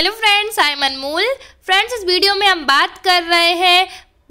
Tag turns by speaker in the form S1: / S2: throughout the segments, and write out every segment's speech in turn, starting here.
S1: hello friends I मनमूल friends इस video में हम बात कर रहे हैं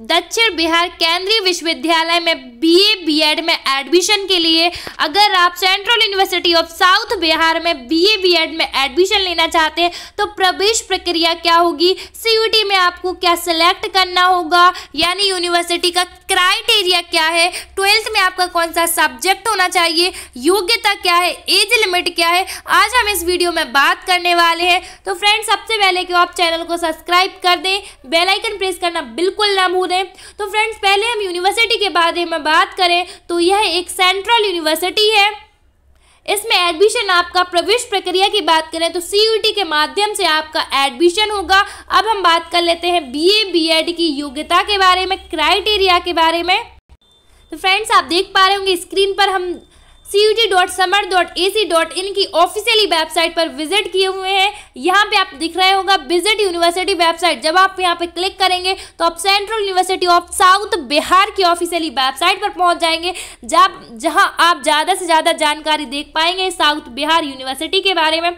S1: दक्षिण बिहार केंद्रीय विश्वविद्यालय में बीए बीएड में एडमिशन के लिए अगर आप central university of south Bihar में बीए बीएड में एडमिशन लेना चाहते हैं तो प्रवेश प्रक्रिया क्या होगी सी में आपको क्या सिलेक्ट करना होगा यानी यूनिवर्सिटी का क्राइटेरिया क्या है ट्वेल्थ में आपका कौन सा सब्जेक्ट होना चाहिए योग्यता क्या है एज लिमिट क्या है आज हम इस वीडियो में बात करने वाले हैं तो फ्रेंड्स सबसे पहले कि आप चैनल को सब्सक्राइब कर दें बेलाइकन प्रेस करना बिल्कुल ना भूल मौजूद हैं तो फ्रेंड्स पहले हम यूनिवर्सिटी के बारे में बात करें तो यह एक सेंट्रल यूनिवर्सिटी है इसमें एडमिशन आपका प्रवेश प्रक्रिया की बात करें तो सी के माध्यम से आपका एडमिशन होगा अब हम बात कर लेते हैं बीए बीएड की योग्यता के बारे में क्राइटेरिया के बारे में तो फ्रेंड्स आप देख पा रहे होंगे स्क्रीन पर हम सी की ऑफिशियली वेबसाइट पर विजिट किए हुए हैं यहाँ पे आप दिख रहे होगा विजिट यूनिवर्सिटी वेबसाइट जब आप यहाँ पे क्लिक करेंगे तो आप central university of south Bihar की ऑफिशियली वेबसाइट पर पहुंच जाएंगे जब जहाँ आप ज़्यादा से ज़्यादा जानकारी देख पाएंगे साउथ बिहार यूनिवर्सिटी के बारे में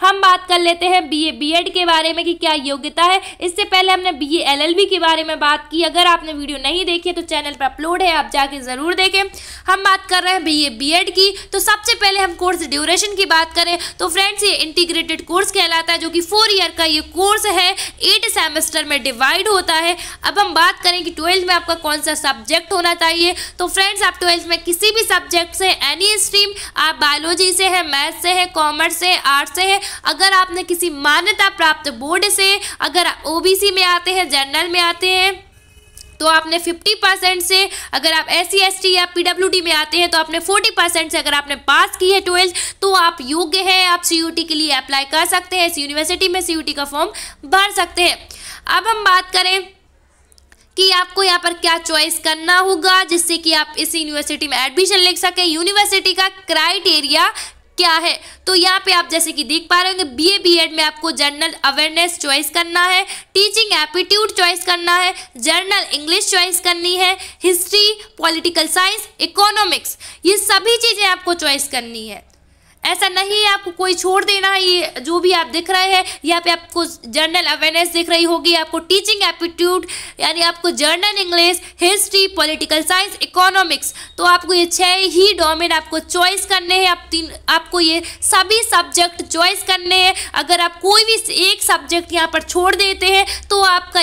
S1: हम बात कर लेते हैं बी ए बी के बारे में कि क्या योग्यता है इससे पहले हमने बी ए एल बी के बारे में बात की अगर आपने वीडियो नहीं देखी है तो चैनल पर अपलोड है आप जाके ज़रूर देखें हम बात कर रहे हैं बी ए बी की की तो सबसे पहले हम कोर्स ड्यूरेशन की बात करें तो फ्रेंड्स ये इंटीग्रेटेड कोर्स कहलाता है जो कि फोर ईयर का ये कोर्स है एट सेमेस्टर में डिवाइड होता है अब हम बात करें कि ट्वेल्थ में आपका कौन सा सब्जेक्ट होना चाहिए तो फ्रेंड्स आप ट्वेल्थ में किसी भी सब्जेक्ट से एनी स्ट्रीम आप बायोलॉजी से है मैथ से है कॉमर्स से आर्ट्स से है अगर आपने किसी मान्यता प्राप्त बोर्ड से अगर ओ में आते हैं जनरल में आते हैं तो आपने 50% परसेंट से अगर आप एस सी या पी में आते हैं तो आपने 40% परसेंट से अगर आपने पास की है ट्वेल्थ तो आप योग्य है आप सी के लिए अप्लाई कर सकते हैं इस यूनिवर्सिटी में सी का फॉर्म भर सकते हैं अब हम बात करें कि आपको यहाँ पर क्या चॉइस करना होगा जिससे कि आप इस यूनिवर्सिटी में एडमिशन ले सकें यूनिवर्सिटी का क्राइटेरिया क्या है तो यहाँ पे आप जैसे कि देख पा रहे होंगे बी ए बी एड में आपको जर्नल अवेयरनेस चॉइस करना है टीचिंग एप्टीट्यूड चॉइस करना है जर्नल इंग्लिश चॉइस करनी है हिस्ट्री पॉलिटिकल साइंस इकोनॉमिक्स ये सभी चीज़ें आपको चॉइस करनी है ऐसा नहीं है आपको कोई छोड़ देना ये जो भी आप दिख रहे हैं यहाँ पे आपको जर्नल अवेयरनेस दिख रही होगी आपको टीचिंग एप्टीट्यूड यानी आपको general English history political science economics तो आपको ये छः ही डोमेन आपको चॉइस करने हैं आप तीन आपको ये सभी सब्जेक्ट चॉइस करने हैं अगर आप कोई भी एक सब्जेक्ट यहाँ पर छोड़ देते हैं तो आपका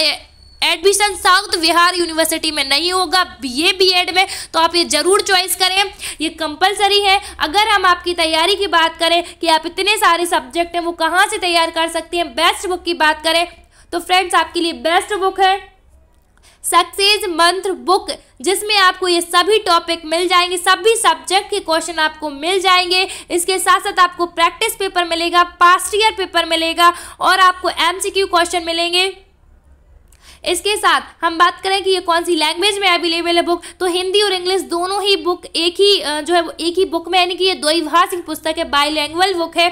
S1: एडमिशन साउथ बिहार तो यूनिवर्सिटी में नहीं होगा बीए बीएड में तो आप ये ज़रूर चॉइस करें ये कंपलसरी है अगर हम आपकी तैयारी की बात करें कि आप इतने सारे सब्जेक्ट हैं वो कहाँ से तैयार कर सकते हैं बेस्ट बुक की बात करें तो फ्रेंड्स आपके लिए बेस्ट बुक है सक्सेस मंथ बुक जिसमें आपको ये सभी टॉपिक मिल जाएंगे सभी सब्जेक्ट के क्वेश्चन आपको मिल जाएंगे इसके साथ साथ आपको प्रैक्टिस पेपर मिलेगा पास्ट ईयर पेपर मिलेगा और आपको एमसीक्यू क्वेश्चन मिलेंगे इसके साथ हम बात करें कि ये कौन सी लैंग्वेज में अवेलेबल है बुक तो हिंदी और इंग्लिश दोनों ही बुक एक ही जो है एक ही बुक में यानी कि ये द्विभाषिक पुस्तक है बाईलैंग्वल बुक है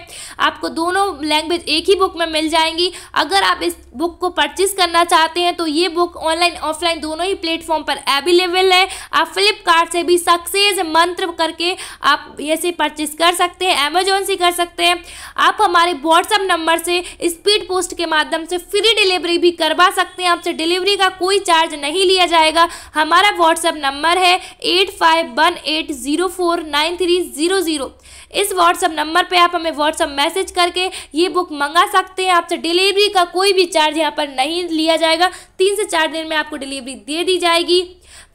S1: आपको दोनों लैंग्वेज एक ही बुक में मिल जाएंगी अगर आप इस बुक को परचेज करना चाहते हैं तो ये बुक ऑनलाइन ऑफलाइन दोनों ही प्लेटफॉर्म पर अवेलेबल है आप फ्लिपकार्ट से भी सक्सेस मंत्र करके आप ऐसे परचेज कर सकते हैं अमेजोन से कर सकते हैं आप हमारे व्हाट्सएप नंबर से स्पीड पोस्ट के माध्यम से फ्री डिलीवरी भी करवा सकते हैं आपसे डिलीवरी का कोई चार्ज नहीं लिया जाएगा हमारा व्हाट्सएप नंबर है eight five one eight zero four nine three zero zero इस व्हाट्सएप नंबर पे आप हमें व्हाट्सअप मैसेज करके ये बुक मंगा सकते हैं आपसे डिलीवरी का कोई भी चार्ज यहाँ पर नहीं लिया जाएगा तीन से चार दिन में आपको डिलीवरी दे दी जाएगी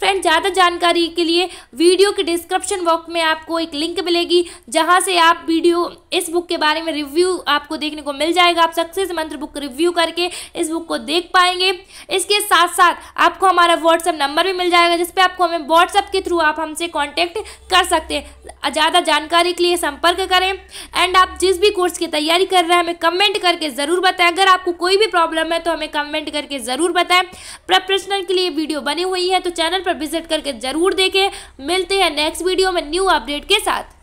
S1: फ्रेंड ज़्यादा जानकारी के लिए वीडियो के डिस्क्रिप्शन बॉक्स में आपको एक लिंक मिलेगी जहाँ से आप वीडियो इस बुक के बारे में रिव्यू आपको देखने को मिल जाएगा आप सक्सेस मंत्र बुक रिव्यू करके इस बुक को देख पाएंगे इसके साथ साथ आपको हमारा व्हाट्सअप नंबर भी मिल जाएगा जिसपे आपको हमें व्हाट्सअप के थ्रू आप हमसे कॉन्टैक्ट कर सकते हैं ज़्यादा जानकारी के लिए संपर्क करें एंड आप जिस भी कोर्स की तैयारी कर रहे हैं हमें कमेंट करके ज़रूर बताएं अगर आपको कोई भी प्रॉब्लम है तो हमें कमेंट करके ज़रूर बताएं प्रश्न के लिए वीडियो बनी हुई है तो चैनल पर पर विजिट करके ज़रूर देखें मिलते हैं नेक्स्ट वीडियो में न्यू अपडेट के साथ